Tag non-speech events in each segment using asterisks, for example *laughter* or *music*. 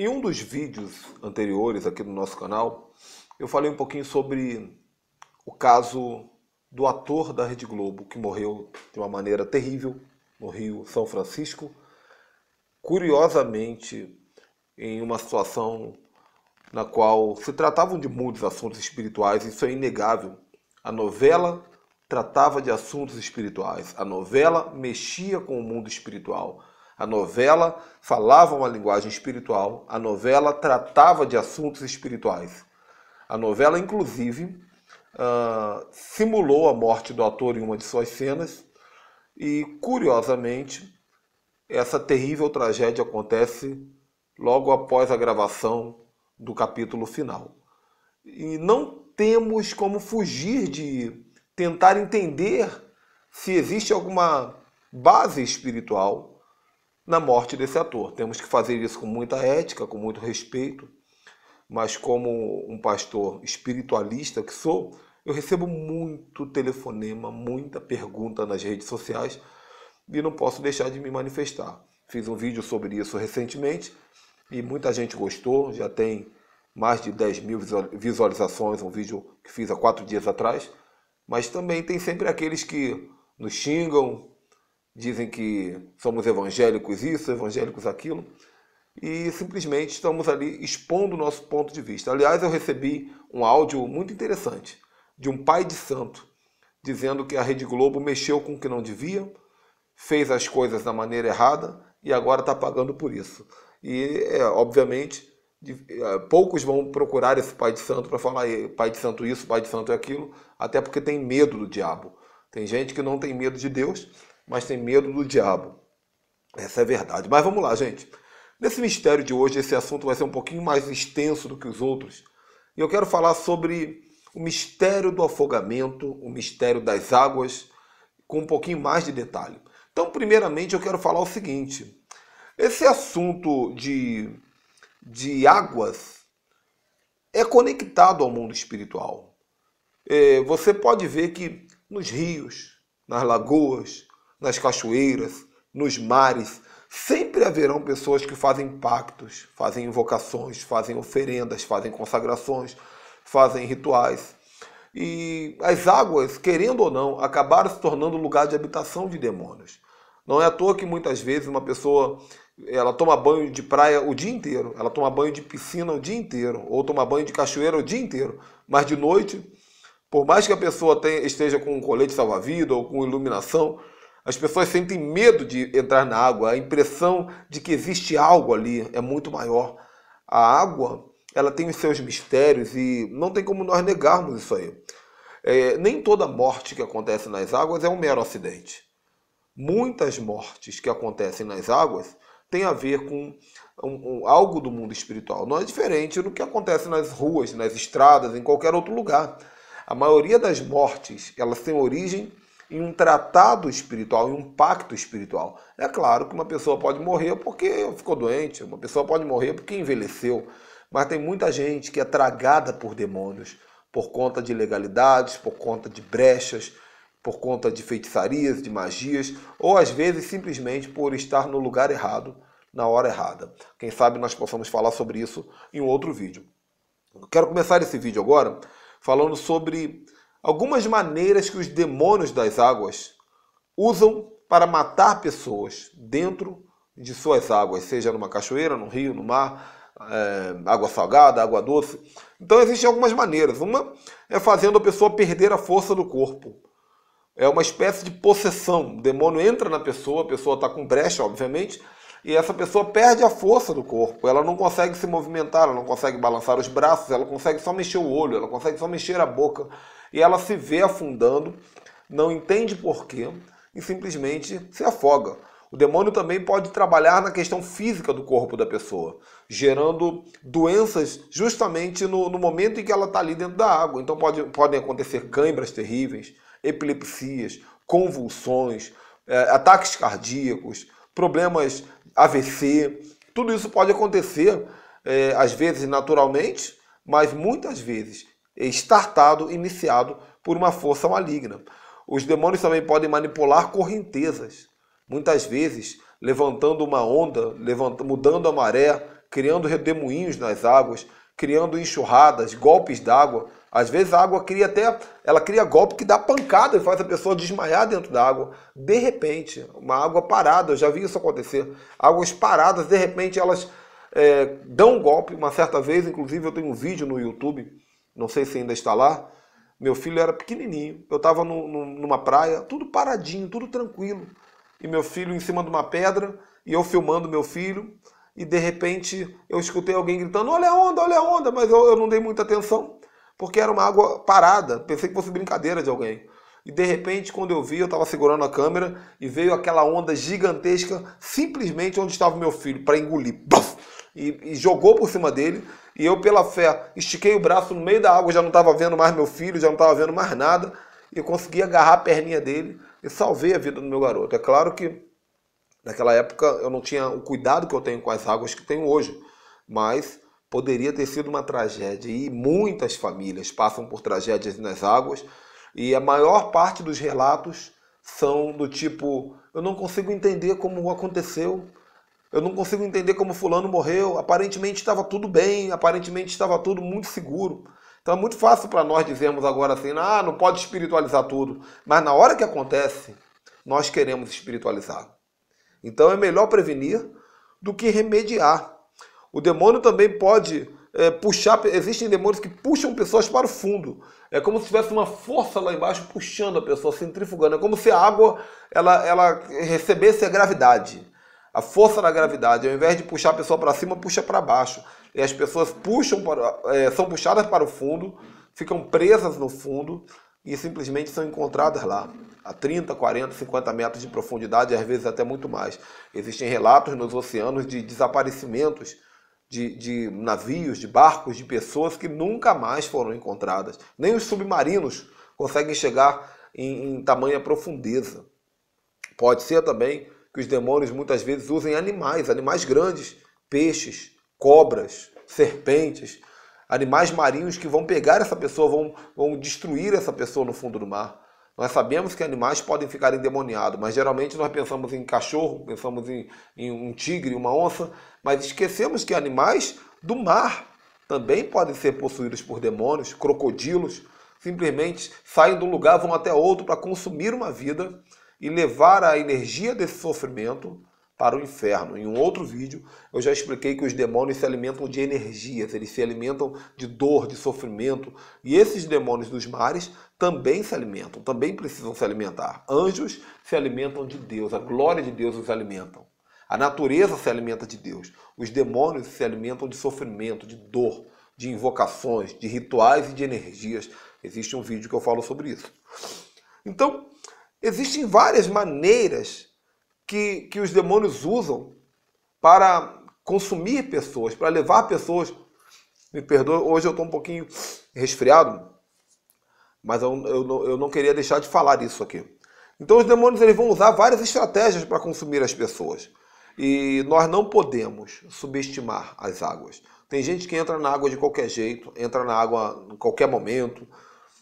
Em um dos vídeos anteriores aqui no nosso canal, eu falei um pouquinho sobre o caso do ator da Rede Globo que morreu de uma maneira terrível no Rio São Francisco, curiosamente em uma situação na qual se tratavam de muitos assuntos espirituais, isso é inegável. A novela tratava de assuntos espirituais, a novela mexia com o mundo espiritual, a novela falava uma linguagem espiritual, a novela tratava de assuntos espirituais. A novela, inclusive, uh, simulou a morte do ator em uma de suas cenas e, curiosamente, essa terrível tragédia acontece logo após a gravação do capítulo final. E não temos como fugir de tentar entender se existe alguma base espiritual na morte desse ator. Temos que fazer isso com muita ética, com muito respeito, mas como um pastor espiritualista que sou, eu recebo muito telefonema, muita pergunta nas redes sociais e não posso deixar de me manifestar. Fiz um vídeo sobre isso recentemente e muita gente gostou, já tem mais de 10 mil visualizações, um vídeo que fiz há quatro dias atrás, mas também tem sempre aqueles que nos xingam, dizem que somos evangélicos isso, evangélicos aquilo, e simplesmente estamos ali expondo o nosso ponto de vista. Aliás, eu recebi um áudio muito interessante de um pai de santo dizendo que a Rede Globo mexeu com o que não devia, fez as coisas da maneira errada e agora está pagando por isso. E, é, obviamente, de, é, poucos vão procurar esse pai de santo para falar pai de santo isso, pai de santo aquilo, até porque tem medo do diabo. Tem gente que não tem medo de Deus mas tem medo do diabo. Essa é a verdade. Mas vamos lá, gente. Nesse mistério de hoje, esse assunto vai ser um pouquinho mais extenso do que os outros. E eu quero falar sobre o mistério do afogamento, o mistério das águas, com um pouquinho mais de detalhe. Então, primeiramente, eu quero falar o seguinte: esse assunto de, de águas é conectado ao mundo espiritual. É, você pode ver que nos rios, nas lagoas, nas cachoeiras, nos mares, sempre haverão pessoas que fazem pactos, fazem invocações, fazem oferendas, fazem consagrações, fazem rituais. E as águas, querendo ou não, acabaram se tornando lugar de habitação de demônios. Não é à toa que muitas vezes uma pessoa ela toma banho de praia o dia inteiro, ela toma banho de piscina o dia inteiro, ou toma banho de cachoeira o dia inteiro, mas de noite, por mais que a pessoa tenha, esteja com um colete salva-vida ou com iluminação, as pessoas sentem medo de entrar na água, a impressão de que existe algo ali é muito maior. A água, ela tem os seus mistérios e não tem como nós negarmos isso aí. É, nem toda morte que acontece nas águas é um mero acidente. Muitas mortes que acontecem nas águas têm a ver com um, um, algo do mundo espiritual. Não é diferente do que acontece nas ruas, nas estradas, em qualquer outro lugar. A maioria das mortes, elas têm origem em um tratado espiritual, em um pacto espiritual. É claro que uma pessoa pode morrer porque ficou doente, uma pessoa pode morrer porque envelheceu, mas tem muita gente que é tragada por demônios por conta de ilegalidades, por conta de brechas, por conta de feitiçarias, de magias, ou às vezes simplesmente por estar no lugar errado, na hora errada. Quem sabe nós possamos falar sobre isso em um outro vídeo. Eu quero começar esse vídeo agora falando sobre algumas maneiras que os demônios das águas usam para matar pessoas dentro de suas águas, seja numa cachoeira, no rio, no mar, é, água salgada, água doce. Então existem algumas maneiras. Uma é fazendo a pessoa perder a força do corpo. É uma espécie de possessão. O demônio entra na pessoa, a pessoa está com brecha, obviamente, e essa pessoa perde a força do corpo, ela não consegue se movimentar, ela não consegue balançar os braços, ela consegue só mexer o olho, ela consegue só mexer a boca e ela se vê afundando, não entende porquê e simplesmente se afoga. O demônio também pode trabalhar na questão física do corpo da pessoa, gerando doenças justamente no, no momento em que ela está ali dentro da água. Então pode, podem acontecer cãibras terríveis, epilepsias, convulsões, é, ataques cardíacos, problemas AVC, tudo isso pode acontecer, é, às vezes naturalmente, mas muitas vezes estartado, é iniciado por uma força maligna. Os demônios também podem manipular correntezas, muitas vezes levantando uma onda, levant mudando a maré, criando redemoinhos nas águas, criando enxurradas, golpes d'água às vezes a água cria até, ela cria golpe que dá pancada e faz a pessoa desmaiar dentro da água. De repente, uma água parada, eu já vi isso acontecer. Águas paradas, de repente elas é, dão um golpe. Uma certa vez, inclusive, eu tenho um vídeo no YouTube, não sei se ainda está lá. Meu filho era pequenininho, eu estava numa praia, tudo paradinho, tudo tranquilo. E meu filho em cima de uma pedra, e eu filmando meu filho. E de repente eu escutei alguém gritando: Olha a onda, olha a onda, mas eu, eu não dei muita atenção porque era uma água parada. Pensei que fosse brincadeira de alguém. E de repente, quando eu vi, eu estava segurando a câmera e veio aquela onda gigantesca, simplesmente onde estava meu filho, para engolir. E, e, jogou por cima dele. E eu, pela fé, estiquei o braço no meio da água, já não estava vendo mais meu filho, já não estava vendo mais nada. E eu consegui agarrar a perninha dele e salvei a vida do meu garoto. É claro que naquela época eu não tinha o cuidado que eu tenho com as águas que tenho hoje, mas poderia ter sido uma tragédia. E muitas famílias passam por tragédias nas águas, e a maior parte dos relatos são do tipo: eu não consigo entender como aconteceu, eu não consigo entender como Fulano morreu, aparentemente estava tudo bem, aparentemente estava tudo muito seguro. Então é muito fácil para nós dizermos agora assim: ah, não pode espiritualizar tudo. Mas na hora que acontece, nós queremos espiritualizar. Então é melhor prevenir do que remediar. O demônio também pode é, puxar. Existem demônios que puxam pessoas para o fundo. É como se tivesse uma força lá embaixo puxando a pessoa, centrifugando. É como se a água ela, ela recebesse a gravidade. A força da gravidade, ao invés de puxar a pessoa para cima, puxa para baixo. E as pessoas puxam para, é, são puxadas para o fundo, ficam presas no fundo e simplesmente são encontradas lá, a 30, 40, 50 metros de profundidade, às vezes até muito mais. Existem relatos nos oceanos de desaparecimentos de, de navios, de barcos, de pessoas que nunca mais foram encontradas. Nem os submarinos conseguem chegar em, em tamanha profundeza. Pode ser também que os demônios muitas vezes usem animais, animais grandes, peixes, cobras, serpentes, animais marinhos que vão pegar essa pessoa, vão, vão destruir essa pessoa no fundo do mar. Nós sabemos que animais podem ficar endemoniados, mas geralmente nós pensamos em cachorro, pensamos em, em um tigre, uma onça, mas esquecemos que animais do mar também podem ser possuídos por demônios, crocodilos, simplesmente saem de um lugar, vão até outro para consumir uma vida e levar a energia desse sofrimento para o inferno. Em um outro vídeo, eu já expliquei que os demônios se alimentam de energias, eles se alimentam de dor, de sofrimento, e esses demônios dos mares também se alimentam, também precisam se alimentar. Anjos se alimentam de Deus, a glória de Deus os alimentam. A natureza se alimenta de Deus. Os demônios se alimentam de sofrimento, de dor, de invocações, de rituais e de energias. Existe um vídeo que eu falo sobre isso. Então, existem várias maneiras que, que os demônios usam para consumir pessoas, para levar pessoas. Me perdoe, hoje eu estou um pouquinho resfriado, mas eu, eu, não, eu não queria deixar de falar isso aqui. Então os demônios eles vão usar várias estratégias para consumir as pessoas. E nós não podemos subestimar as águas. Tem gente que entra na água de qualquer jeito, entra na água em qualquer momento,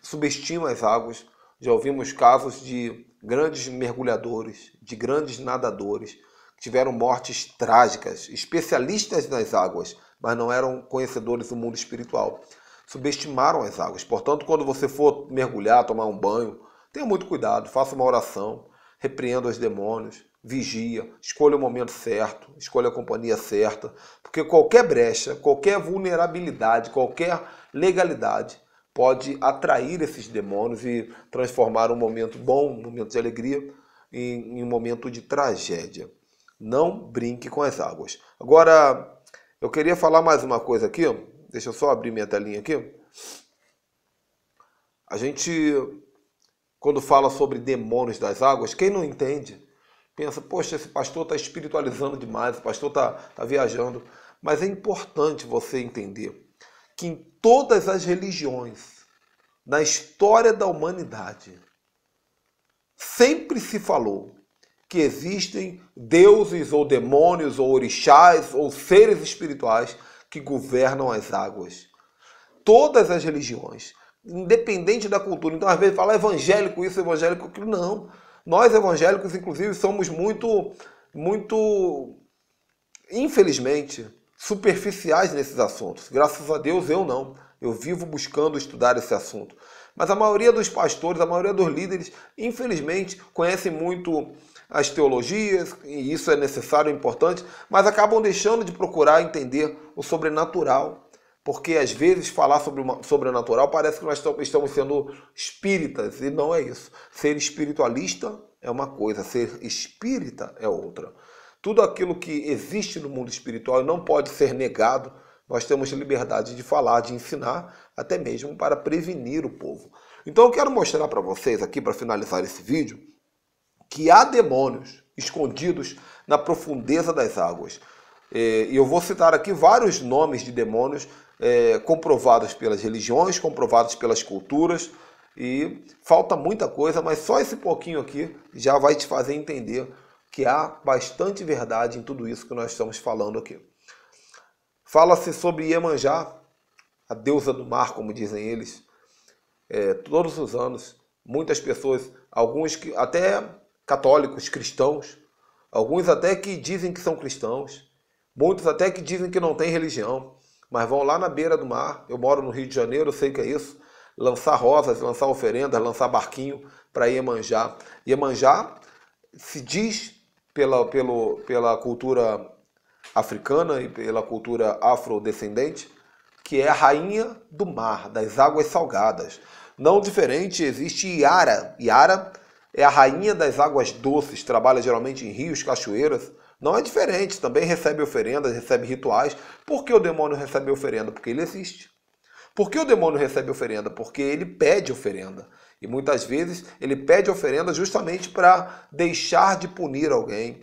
subestima as águas. Já ouvimos casos de grandes mergulhadores, de grandes nadadores, que tiveram mortes trágicas, especialistas nas águas, mas não eram conhecedores do mundo espiritual. Subestimaram as águas. Portanto, quando você for mergulhar, tomar um banho, tenha muito cuidado, faça uma oração, repreenda os demônios, vigia, escolha o momento certo, escolha a companhia certa, porque qualquer brecha, qualquer vulnerabilidade, qualquer legalidade pode atrair esses demônios e transformar um momento bom, um momento de alegria, em, em um momento de tragédia. Não brinque com as águas. Agora, eu queria falar mais uma coisa aqui. Deixa eu só abrir minha telinha aqui. A gente, quando fala sobre demônios das águas, quem não entende, pensa, poxa, esse pastor está espiritualizando demais, o pastor está tá viajando. Mas é importante você entender que em todas as religiões, na história da humanidade, sempre se falou que existem deuses ou demônios ou orixás ou seres espirituais que governam as águas. Todas as religiões, independente da cultura. Então, às vezes, fala ah, evangélico isso, evangélico aquilo. Não. Nós, evangélicos, inclusive, somos muito, muito, infelizmente, superficiais nesses assuntos. Graças a Deus eu não. Eu vivo buscando estudar esse assunto. Mas a maioria dos pastores, a maioria dos líderes, infelizmente, conhecem muito as teologias, e isso é necessário e importante, mas acabam deixando de procurar entender o sobrenatural. Porque às vezes falar sobre o sobrenatural parece que nós estamos sendo espíritas, e não é isso. Ser espiritualista é uma coisa, ser espírita é outra. Tudo aquilo que existe no mundo espiritual não pode ser negado. Nós temos liberdade de falar, de ensinar, até mesmo para prevenir o povo. Então eu quero mostrar para vocês aqui, para finalizar esse vídeo, que há demônios escondidos na profundeza das águas. É, e eu vou citar aqui vários nomes de demônios é, comprovados pelas religiões, comprovados pelas culturas, e falta muita coisa, mas só esse pouquinho aqui já vai te fazer entender que há bastante verdade em tudo isso que nós estamos falando aqui. Fala-se sobre Iemanjá, a deusa do mar, como dizem eles, é, todos os anos. Muitas pessoas, alguns que até católicos, cristãos, alguns até que dizem que são cristãos, muitos até que dizem que não têm religião, mas vão lá na beira do mar. Eu moro no Rio de Janeiro, eu sei que é isso. Lançar rosas, lançar oferendas, lançar barquinho para Iemanjá. Iemanjá se diz pela, pelo, pela cultura africana e pela cultura afrodescendente, que é a rainha do mar, das águas salgadas. Não diferente, existe Iara. Iara é a rainha das águas doces, trabalha geralmente em rios, cachoeiras. Não é diferente, também recebe oferendas, recebe rituais. Por que o demônio recebe oferenda? Porque ele existe. Por que o demônio recebe oferenda? Porque ele pede oferenda. E muitas vezes ele pede oferenda justamente para deixar de punir alguém.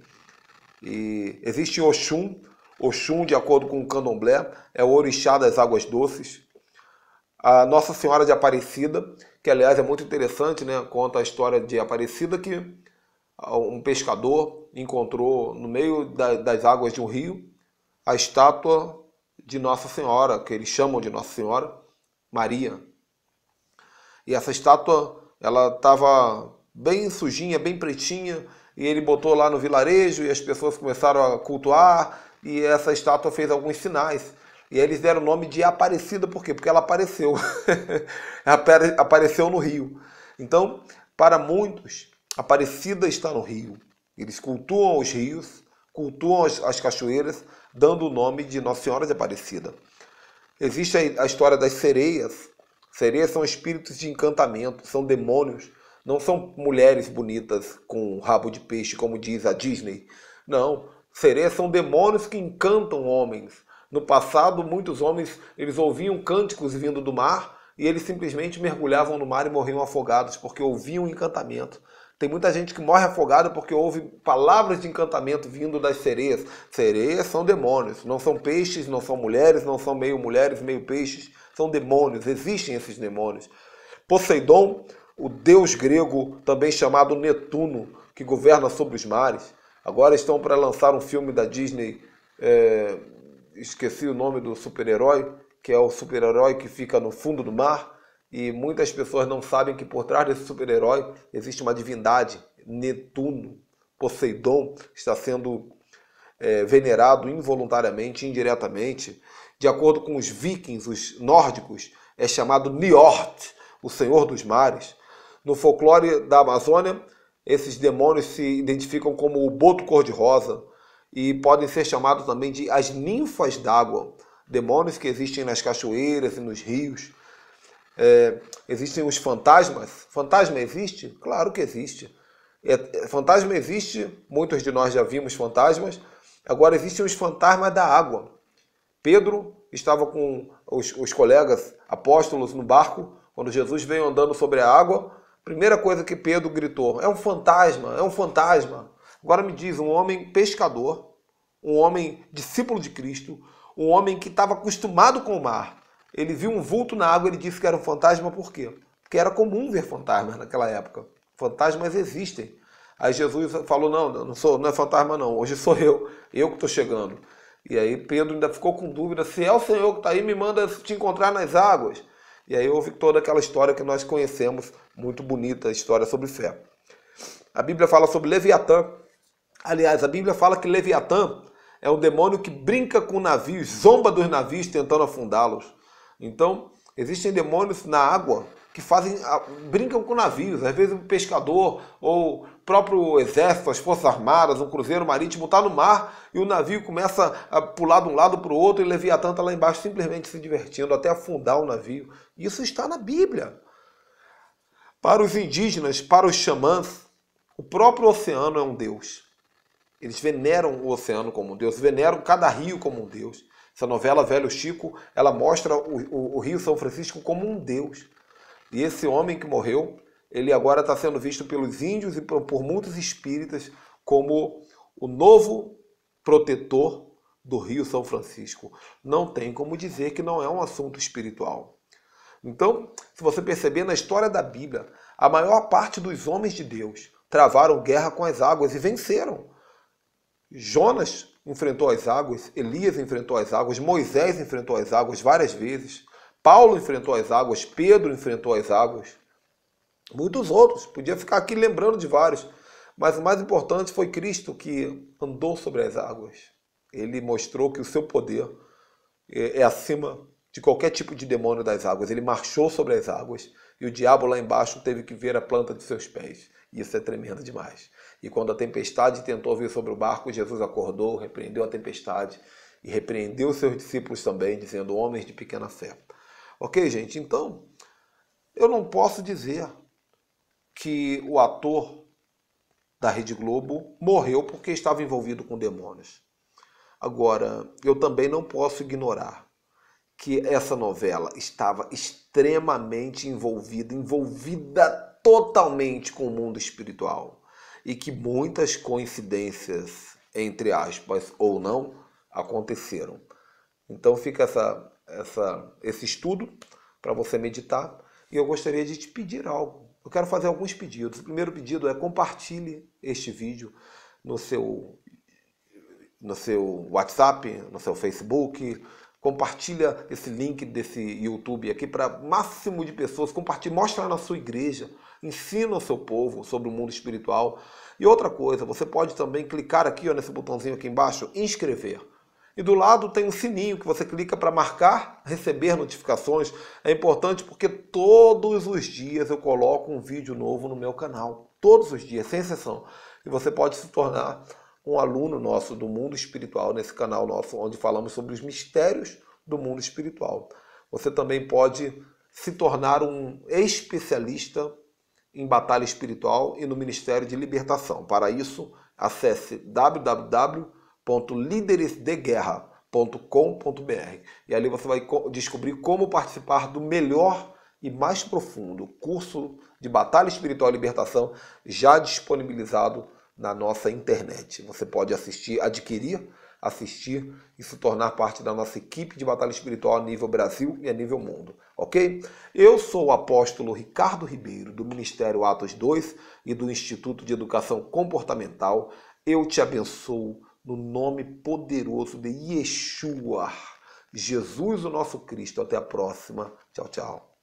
E existe Oxum. Oxum, de acordo com o candomblé, é o orixá das águas doces. A Nossa Senhora de Aparecida, que aliás é muito interessante, né? conta a história de Aparecida que um pescador encontrou no meio das águas de um rio a estátua de Nossa Senhora, que eles chamam de Nossa Senhora, Maria, e essa estátua, ela estava bem sujinha, bem pretinha, e ele botou lá no vilarejo e as pessoas começaram a cultuar, e essa estátua fez alguns sinais. E eles deram o nome de Aparecida, por quê? Porque ela apareceu. *laughs* apareceu no rio. Então, para muitos, Aparecida está no rio. Eles cultuam os rios, cultuam as, as cachoeiras, dando o nome de Nossa Senhora de Aparecida. Existe a, a história das sereias, Sereias são espíritos de encantamento, são demônios. Não são mulheres bonitas com rabo de peixe, como diz a Disney. Não. Sereias são demônios que encantam homens. No passado, muitos homens eles ouviam cânticos vindo do mar e eles simplesmente mergulhavam no mar e morriam afogados porque ouviam encantamento. Tem muita gente que morre afogada porque ouve palavras de encantamento vindo das sereias. Sereias são demônios, não são peixes, não são mulheres, não são meio mulheres, meio peixes. São demônios, existem esses demônios. Poseidon, o deus grego também chamado Netuno, que governa sobre os mares. Agora estão para lançar um filme da Disney, é, esqueci o nome do super-herói, que é o super-herói que fica no fundo do mar. E muitas pessoas não sabem que por trás desse super-herói existe uma divindade, Netuno. Poseidon está sendo é, venerado involuntariamente, indiretamente. De acordo com os vikings, os nórdicos, é chamado Niort, o senhor dos mares. No folclore da Amazônia, esses demônios se identificam como o boto cor-de-rosa e podem ser chamados também de as ninfas d'água, demônios que existem nas cachoeiras e nos rios. É, existem os fantasmas. Fantasma existe? Claro que existe. É, fantasma existe, muitos de nós já vimos fantasmas. Agora existem os fantasmas da água. Pedro estava com os, os colegas apóstolos no barco, quando Jesus veio andando sobre a água, primeira coisa que Pedro gritou: É um fantasma, é um fantasma. Agora me diz, um homem pescador, um homem discípulo de Cristo, um homem que estava acostumado com o mar, ele viu um vulto na água e disse que era um fantasma, por quê? Porque era comum ver fantasmas naquela época. Fantasmas existem. Aí Jesus falou: Não, não, sou, não é fantasma, não. Hoje sou eu, eu que estou chegando. E aí Pedro ainda ficou com dúvida: se é o Senhor que está aí, me manda te encontrar nas águas. E aí houve toda aquela história que nós conhecemos, muito bonita, a história sobre fé. A Bíblia fala sobre Leviatã. Aliás, a Bíblia fala que Leviatã é um demônio que brinca com navios, zomba dos navios tentando afundá-los. Então, existem demônios na água que fazem ah, brincam com navios, às vezes o um pescador ou o próprio exército, as forças armadas, um cruzeiro marítimo está no mar e o navio começa a pular de um lado para o outro e Leviatã tanta tá lá embaixo simplesmente se divertindo até afundar o navio. Isso está na Bíblia. Para os indígenas, para os xamãs, o próprio oceano é um deus. Eles veneram o oceano como um deus, veneram cada rio como um deus. Essa novela Velho Chico, ela mostra o, o, o Rio São Francisco como um deus. E esse homem que morreu, ele agora está sendo visto pelos índios e por muitos espíritas como o novo protetor do Rio São Francisco. Não tem como dizer que não é um assunto espiritual. Então, se você perceber na história da Bíblia, a maior parte dos homens de Deus travaram guerra com as águas e venceram. Jonas enfrentou as águas, Elias enfrentou as águas, Moisés enfrentou as águas várias vezes. Paulo enfrentou as águas, Pedro enfrentou as águas, muitos outros. Podia ficar aqui lembrando de vários, mas o mais importante foi Cristo que andou sobre as águas. Ele mostrou que o seu poder é, é acima de qualquer tipo de demônio das águas. Ele marchou sobre as águas e o diabo lá embaixo teve que ver a planta de seus pés. Isso é tremendo demais. E quando a tempestade tentou vir sobre o barco, Jesus acordou, repreendeu a tempestade e repreendeu seus discípulos também, dizendo: Homens de pequena fé. Ok, gente? Então, eu não posso dizer que o ator da Rede Globo morreu porque estava envolvido com demônios. Agora, eu também não posso ignorar que essa novela estava extremamente envolvida, envolvida totalmente com o mundo espiritual e que muitas coincidências, entre aspas ou não, aconteceram. Então fica essa essa, esse estudo para você meditar e eu gostaria de te pedir algo. Eu quero fazer alguns pedidos. O primeiro pedido é compartilhe este vídeo no seu, no seu WhatsApp, no seu Facebook. Compartilha esse link desse YouTube aqui para máximo de pessoas. Compartilhe, mostra na sua igreja, ensina o seu povo sobre o mundo espiritual. E outra coisa, você pode também clicar aqui ó, nesse botãozinho aqui embaixo, inscrever e do lado tem um sininho que você clica para marcar, receber notificações. É importante porque todos os dias eu coloco um vídeo novo no meu canal, todos os dias, sem exceção. E você pode se tornar um aluno nosso do mundo espiritual nesse canal nosso, onde falamos sobre os mistérios do mundo espiritual. Você também pode se tornar um especialista em batalha espiritual e no Ministério de Libertação. Para isso, acesse www www.lideresdeguerra.com.br e ali você vai descobrir como participar do melhor e mais profundo curso de Batalha Espiritual e Libertação já disponibilizado na nossa internet. Você pode assistir, adquirir, assistir e se tornar parte da nossa equipe de batalha espiritual a nível Brasil e a nível mundo, ok? Eu sou o apóstolo Ricardo Ribeiro, do Ministério Atos 2 e do Instituto de Educação Comportamental. Eu te abençoo no nome poderoso de Yeshua, Jesus, o nosso Cristo. Até a próxima. Tchau, tchau.